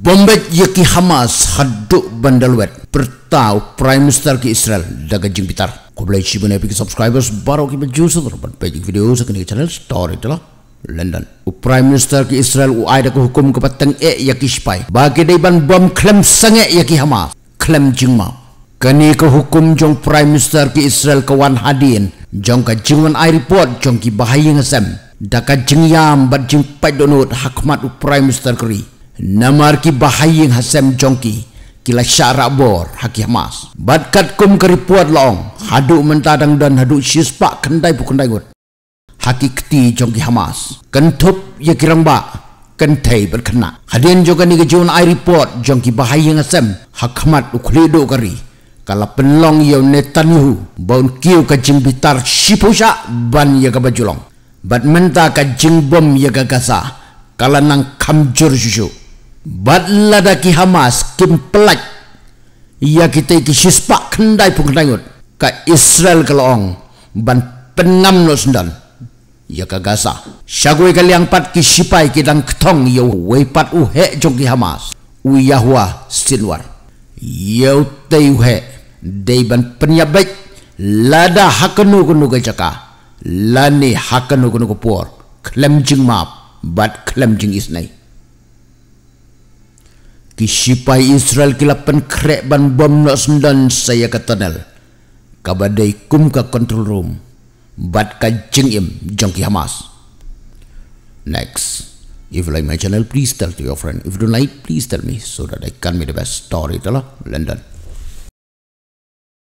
bombek yaki hamas haduk bandal wet pertau prime minister ki israel daga jing pitar kublai chi bune pik subscribers baru ki baju sudur ban page video sakni channel story Telah london prime minister ki israel u aida ko hukum ke patang e eh, yaki spy bagi dei bom klem sange yaki hamas klem jing ma kani ko hukum jong prime minister ki israel kawan hadin jong ka jingwan i report jong ki bahaya ngasem. daka jingyam bat jing padonot hakmat u prime minister kri Namar ki bahaying hasem jongki kila syara bor haki hamas. Bat kum keripuat loong haduk mentadang dan haduk syispa kendai bu kendai gut. Haki kti jongki hamas. Kentup ya kirang ba kentai berkena. Hadian joga ni kejun ai report jongki bahaying hasem hakmat ukledo kari. Kala penlong yau netanyahu baun kiu kajing bitar shipusha ban ya kabajulong. bad menta kajing bom ya kagasa kala nang kamjur susuk. Badladaki Hamas kim pelat ia ya, kita iki sispak kendai pun kenangut ka Israel kalong ban penam no sendan ia ya, kagasa. Gaza syagui kali yang pat ki sipai ki dang ketong ia ya, wei pat uhe jogi Hamas u Yahwa sinwar ia utai uhe dei ban penyabek lada hakenu kunu gajaka lani hakenu kunu kupor klemjing map bad klemjing is Kisipai Israel kilapan krek ban bom nak sendan saya kata nel. Kabadai kum ka control room. Bat ka jengim jongki Hamas. Next. If you like my channel, please tell to your friend. If you don't like, please tell me so that I can make the best story to London.